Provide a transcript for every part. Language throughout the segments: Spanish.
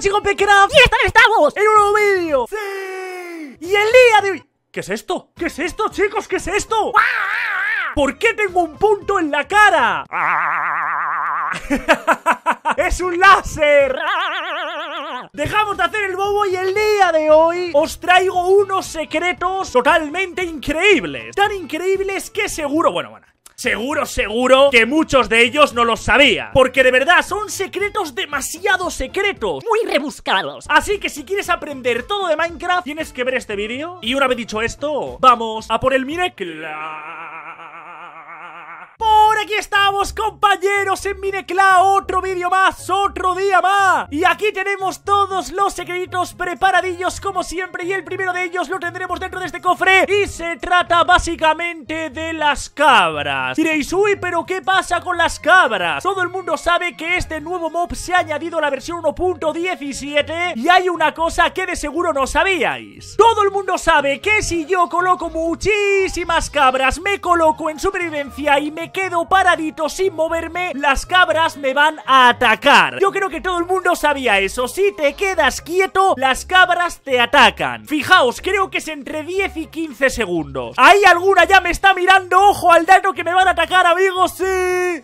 chicos compecraft. Y esta estamos en un nuevo vídeo. ¡Sí! Y el día de hoy. ¿Qué es esto? ¿Qué es esto, chicos? ¿Qué es esto? ¿Por qué tengo un punto en la cara? ¡Es un láser! Dejamos de hacer el bobo y el día de hoy os traigo unos secretos totalmente increíbles. Tan increíbles que seguro, bueno, bueno, seguro, seguro que muchos de ellos no lo sabía. Porque de verdad son secretos demasiado secretos. Muy rebuscados. Así que si quieres aprender todo de Minecraft, tienes que ver este vídeo. Y una vez dicho esto, vamos a por el Minecraft. Por aquí estamos compañeros en Minecla, otro vídeo más, otro día más Y aquí tenemos todos los secretos preparadillos como siempre Y el primero de ellos lo tendremos dentro de este cofre Y se trata básicamente de las cabras Diréis, uy, pero ¿qué pasa con las cabras? Todo el mundo sabe que este nuevo mob se ha añadido a la versión 1.17 Y hay una cosa que de seguro no sabíais Todo el mundo sabe que si yo coloco muchísimas cabras Me coloco en supervivencia y me quedo paradito sin moverme, las cabras me van a atacar. Yo creo que todo el mundo sabía eso. Si te quedas quieto, las cabras te atacan. Fijaos, creo que es entre 10 y 15 segundos. Ahí alguna ya me está mirando? ¡Ojo al dato que me van a atacar, amigos! ¡Sí!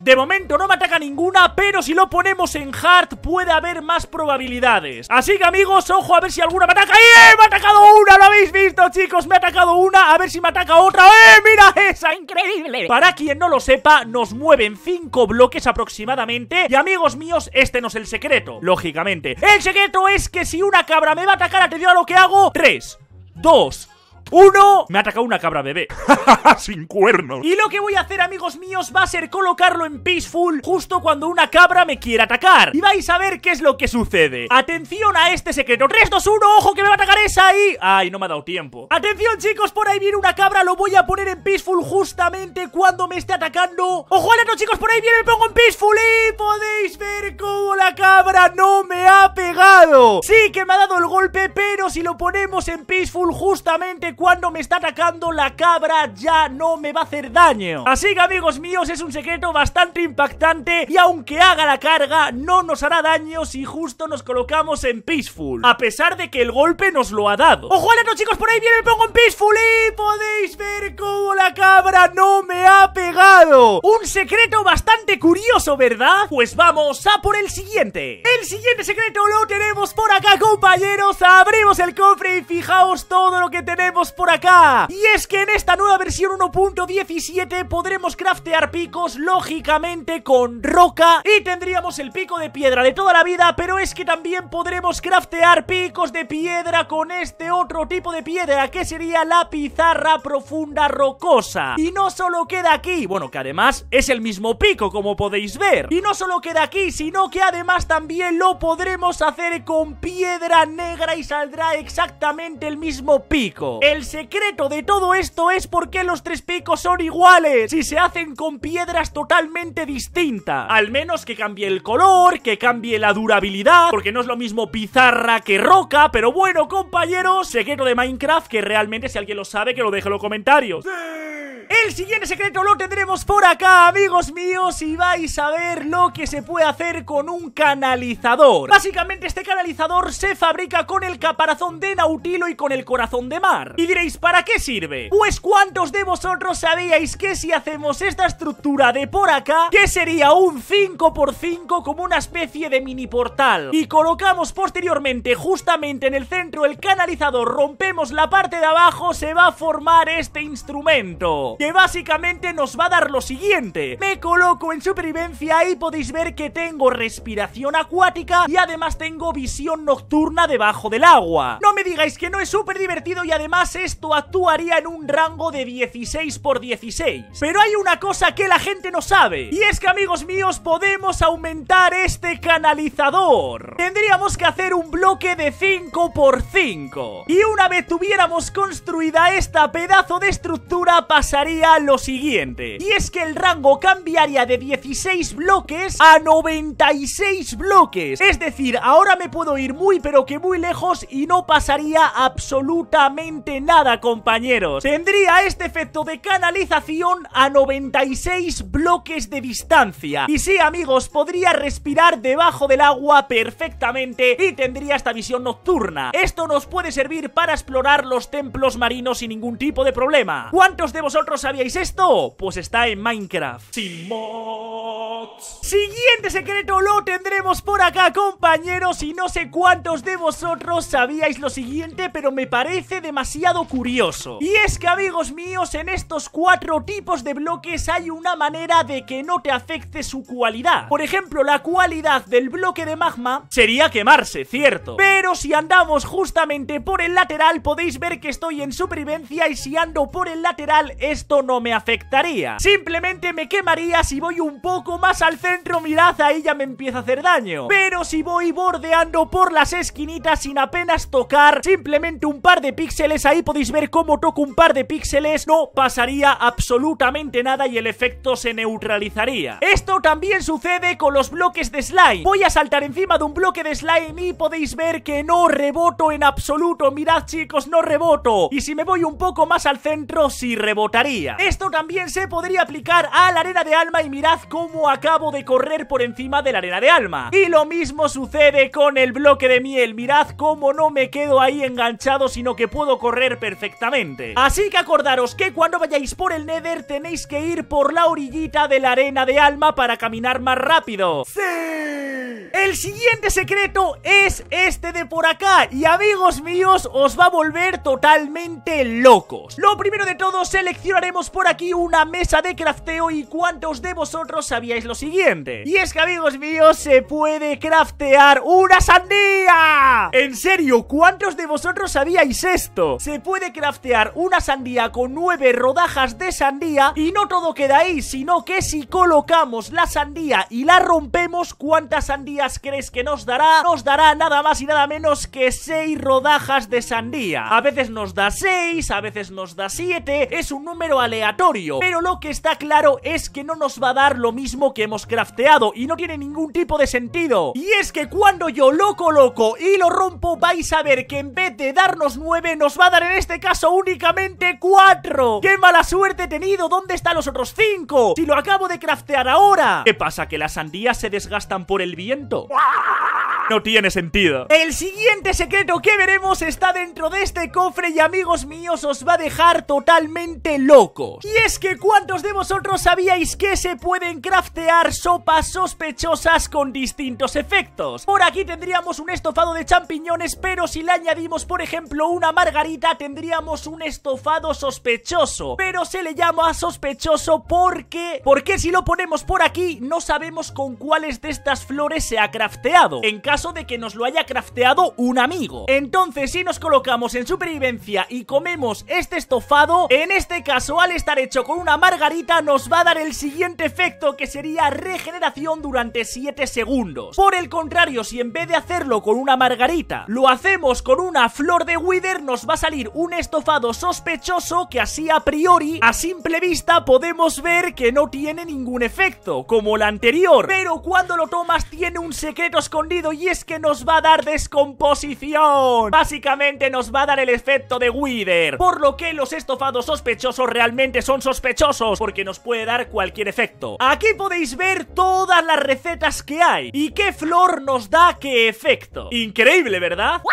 De momento no me ataca ninguna, pero si lo ponemos en hard puede haber más probabilidades. Así que, amigos, ojo a ver si alguna me ataca. ¡Eh! ¡Me ha atacado una! ¿Lo habéis visto, chicos? Me ha atacado una. A ver si me ataca otra. ¡Eh! ¡Mira esa! ¡Increíble! Para quien no lo sepa, nos mueven 5 bloques aproximadamente. Y amigos míos, este no es el secreto, lógicamente. El secreto es que si una cabra me va a atacar, atención a lo que hago. 3, 2, uno, me ha atacado una cabra bebé. Sin cuernos. Y lo que voy a hacer, amigos míos, va a ser colocarlo en Peaceful justo cuando una cabra me quiera atacar. Y vais a ver qué es lo que sucede. Atención a este secreto. 3, 2, 1, ojo que me va a atacar esa ahí. Ay, no me ha dado tiempo. Atención, chicos, por ahí viene una cabra. Lo voy a poner en Peaceful justamente cuando me esté atacando. Ojo chicos, por ahí viene. Me pongo en Peaceful y podéis ver cómo la cabra no me ha pegado. Sí que me ha dado el golpe, pero si lo ponemos en Peaceful justamente cuando me está atacando la cabra ya no me va a hacer daño. Así que amigos míos, es un secreto bastante impactante y aunque haga la carga, no nos hará daño si justo nos colocamos en Peaceful. A pesar de que el golpe nos lo ha dado. ¡Ojo al chicos! Por ahí viene, el pongo en Peaceful y podéis ver cómo la cabra no me ha pegado. Un secreto bastante curioso, ¿verdad? Pues vamos a por el siguiente. El siguiente secreto lo tenemos por acá, compañeros. Abrimos el cofre y fijaos todo lo que tenemos por acá Y es que en esta nueva versión 1.17 podremos craftear picos lógicamente con roca Y tendríamos el pico de piedra de toda la vida Pero es que también podremos craftear picos de piedra con este otro tipo de piedra Que sería la pizarra profunda rocosa Y no solo queda aquí, bueno que además es el mismo pico como podéis ver Y no solo queda aquí, sino que además también lo podremos hacer con piedra negra y saldrá exactamente el mismo pico el secreto de todo esto es por qué los tres picos son iguales si se hacen con piedras totalmente distintas. Al menos que cambie el color, que cambie la durabilidad, porque no es lo mismo pizarra que roca, pero bueno, compañeros, secreto de Minecraft que realmente si alguien lo sabe que lo deje en los comentarios. ¡Sí! El siguiente secreto lo tendremos por acá, amigos míos, y vais a ver lo que se puede hacer con un canalizador. Básicamente este canalizador se fabrica con el caparazón de Nautilo y con el corazón de mar. Y diréis, ¿para qué sirve? Pues ¿cuántos de vosotros sabíais que si hacemos esta estructura de por acá, que sería un 5x5 como una especie de mini portal, y colocamos posteriormente justamente en el centro el canalizador, rompemos la parte de abajo, se va a formar este instrumento que básicamente nos va a dar lo siguiente. Me coloco en supervivencia y podéis ver que tengo respiración acuática y además tengo visión nocturna debajo del agua. No me digáis que no es súper divertido y además esto actuaría en un rango de 16 por 16. Pero hay una cosa que la gente no sabe y es que amigos míos podemos aumentar este canalizador. Tendríamos que hacer un bloque de 5 por 5 y una vez tuviéramos construida esta pedazo de estructura pasaría lo siguiente, y es que el rango cambiaría de 16 bloques a 96 bloques, es decir, ahora me puedo ir muy pero que muy lejos y no pasaría absolutamente nada compañeros, tendría este efecto de canalización a 96 bloques de distancia, y sí amigos, podría respirar debajo del agua perfectamente y tendría esta visión nocturna, esto nos puede servir para explorar los templos marinos sin ningún tipo de problema, ¿cuántos de vosotros sabíais esto? Pues está en Minecraft. Sin Siguiente secreto lo tendremos por acá, compañeros. Y no sé cuántos de vosotros sabíais lo siguiente, pero me parece demasiado curioso. Y es que, amigos míos, en estos cuatro tipos de bloques hay una manera de que no te afecte su cualidad. Por ejemplo, la cualidad del bloque de magma sería quemarse, cierto. Pero si andamos justamente por el lateral, podéis ver que estoy en supervivencia y si ando por el lateral, esto no me afectaría. Simplemente me quemaría si voy un poco más al centro, mirad, ahí ya me empieza a hacer daño. Pero si voy bordeando por las esquinitas sin apenas tocar, simplemente un par de píxeles, ahí podéis ver cómo toco un par de píxeles, no pasaría absolutamente nada y el efecto se neutralizaría. Esto también sucede con los bloques de slime. Voy a saltar encima de un bloque de slime y podéis ver que no reboto en absoluto. Mirad chicos, no reboto. Y si me voy un poco más al centro, sí rebotaría. Esto también se podría aplicar a la arena de alma y mirad cómo acabo de correr por encima de la arena de alma. Y lo mismo sucede con el bloque de miel, mirad cómo no me quedo ahí enganchado sino que puedo correr perfectamente. Así que acordaros que cuando vayáis por el Nether tenéis que ir por la orillita de la arena de alma para caminar más rápido. ¡Sí! El siguiente secreto es este de por acá y amigos míos os va a volver totalmente locos. Lo primero de todo, selecciona haremos por aquí una mesa de crafteo y cuántos de vosotros sabíais lo siguiente. Y es que, amigos míos, se puede craftear una sandía. En serio, ¿cuántos de vosotros sabíais esto? Se puede craftear una sandía con nueve rodajas de sandía y no todo queda ahí, sino que si colocamos la sandía y la rompemos, ¿cuántas sandías crees que nos dará? Nos dará nada más y nada menos que seis rodajas de sandía. A veces nos da seis, a veces nos da siete, es un número aleatorio. Pero lo que está claro es que no nos va a dar lo mismo que hemos crafteado y no tiene ningún tipo de sentido. Y es que cuando yo lo coloco y lo rompo vais a ver que en vez de darnos 9 nos va a dar en este caso únicamente 4. ¡Qué mala suerte he tenido! ¿Dónde están los otros 5? Si lo acabo de craftear ahora. ¿Qué pasa? ¿Que las sandías se desgastan por el viento? no tiene sentido. El siguiente secreto que veremos está dentro de este cofre y amigos míos os va a dejar totalmente loco. Y es que ¿cuántos de vosotros sabíais que se pueden craftear sopas sospechosas con distintos efectos? Por aquí tendríamos un estofado de champiñones, pero si le añadimos, por ejemplo, una margarita, tendríamos un estofado sospechoso. Pero se le llama sospechoso porque... Porque si lo ponemos por aquí, no sabemos con cuáles de estas flores se ha crafteado. En caso de que nos lo haya crafteado un amigo. Entonces, si nos colocamos en supervivencia y comemos este estofado, en este caso al estar hecho con una margarita nos va a dar el siguiente efecto que sería regeneración durante 7 segundos. Por el contrario, si en vez de hacerlo con una margarita, lo hacemos con una flor de wither, nos va a salir un estofado sospechoso que así a priori, a simple vista, podemos ver que no tiene ningún efecto, como el anterior. Pero cuando lo tomas tiene un secreto escondido y es que nos va a dar descomposición. Básicamente nos va a dar el efecto de wither, por lo que los estofados sospechosos realmente son sospechosos porque nos puede dar cualquier efecto. Aquí podéis ver todas las recetas que hay y qué flor nos da qué efecto. Increíble, ¿verdad? ¡Wow!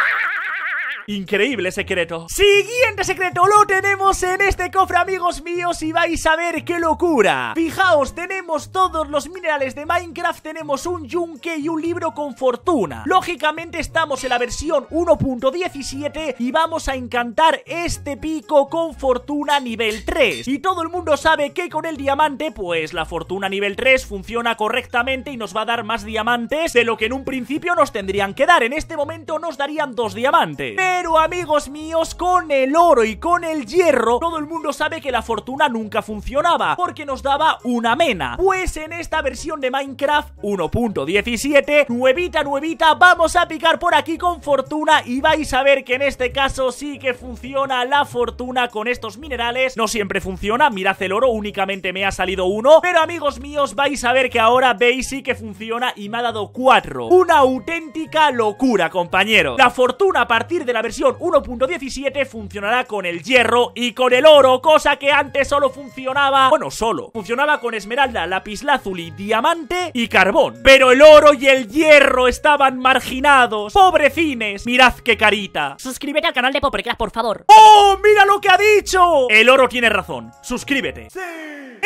Increíble secreto Siguiente secreto lo tenemos en este cofre amigos míos Y vais a ver qué locura Fijaos, tenemos todos los minerales de Minecraft Tenemos un yunque y un libro con fortuna Lógicamente estamos en la versión 1.17 Y vamos a encantar este pico con fortuna nivel 3 Y todo el mundo sabe que con el diamante Pues la fortuna nivel 3 funciona correctamente Y nos va a dar más diamantes de lo que en un principio nos tendrían que dar En este momento nos darían dos diamantes pero amigos míos, con el oro y con el hierro, todo el mundo sabe que la fortuna nunca funcionaba, porque nos daba una mena. Pues en esta versión de Minecraft 1.17, nuevita, nuevita, vamos a picar por aquí con fortuna y vais a ver que en este caso sí que funciona la fortuna con estos minerales. No siempre funciona, mirad el oro, únicamente me ha salido uno, pero amigos míos, vais a ver que ahora veis sí que funciona y me ha dado cuatro. Una auténtica locura, compañero. La fortuna a partir de la versión 1.17 funcionará con el hierro y con el oro, cosa que antes solo funcionaba, bueno, solo, funcionaba con esmeralda, lapislázuli, diamante y carbón. Pero el oro y el hierro estaban marginados. Pobrecines, mirad qué carita. Suscríbete al canal de Popperclass, por favor. ¡Oh, mira lo que ha dicho! El oro tiene razón. Suscríbete. ¡Sí!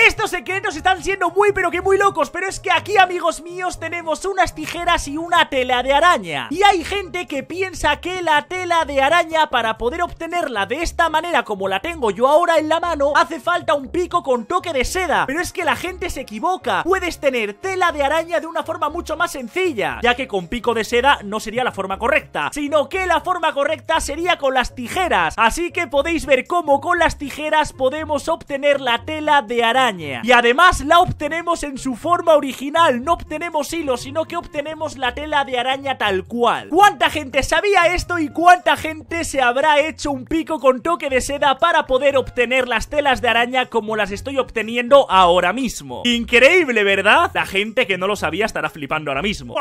Estos secretos están siendo muy pero que muy locos Pero es que aquí amigos míos tenemos unas tijeras y una tela de araña Y hay gente que piensa que la tela de araña para poder obtenerla de esta manera como la tengo yo ahora en la mano Hace falta un pico con toque de seda Pero es que la gente se equivoca Puedes tener tela de araña de una forma mucho más sencilla Ya que con pico de seda no sería la forma correcta Sino que la forma correcta sería con las tijeras Así que podéis ver cómo con las tijeras podemos obtener la tela de araña y además la obtenemos en su forma original, no obtenemos hilo, sino que obtenemos la tela de araña tal cual. ¿Cuánta gente sabía esto y cuánta gente se habrá hecho un pico con toque de seda para poder obtener las telas de araña como las estoy obteniendo ahora mismo? Increíble, ¿verdad? La gente que no lo sabía estará flipando ahora mismo.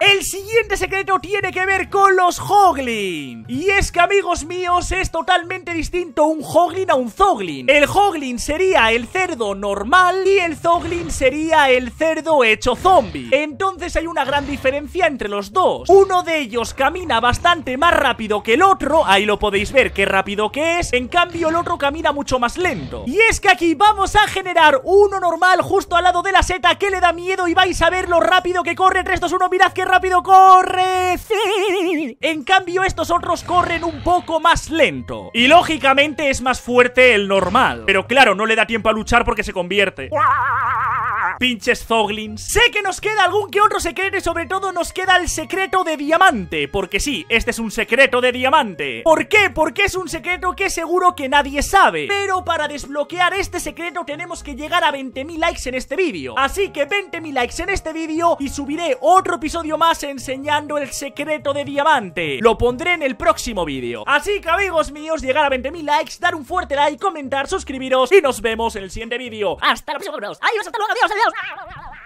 El siguiente secreto tiene que ver con los Hoglin. Y es que, amigos míos, es totalmente distinto un Hoglin a un Zoglin. El Hoglin sería el cerdo normal y el Zoglin sería el cerdo hecho zombie. Entonces hay una gran diferencia entre los dos. Uno de ellos camina bastante más rápido que el otro, ahí lo podéis ver qué rápido que es, en cambio el otro camina mucho más lento. Y es que aquí vamos a generar uno normal justo al lado de la seta que le da miedo y vais a ver lo rápido que corre. 3, 2, 1, mirad que rápido, corre. Sí. En cambio, estos otros corren un poco más lento. Y lógicamente es más fuerte el normal. Pero claro, no le da tiempo a luchar porque se convierte. Pinches zoglins. Sé que nos queda algún que otro secreto y sobre todo nos queda el secreto de diamante. Porque sí, este es un secreto de diamante. ¿Por qué? Porque es un secreto que seguro que nadie sabe. Pero para desbloquear este secreto tenemos que llegar a 20.000 likes en este vídeo. Así que 20.000 likes en este vídeo y subiré otro episodio más enseñando el secreto de diamante. Lo pondré en el próximo vídeo. Así que amigos míos, llegar a 20.000 likes, dar un fuerte like, comentar, suscribiros y nos vemos en el siguiente vídeo. Hasta la próxima, Adiós, hasta luego, adiós, adiós. out.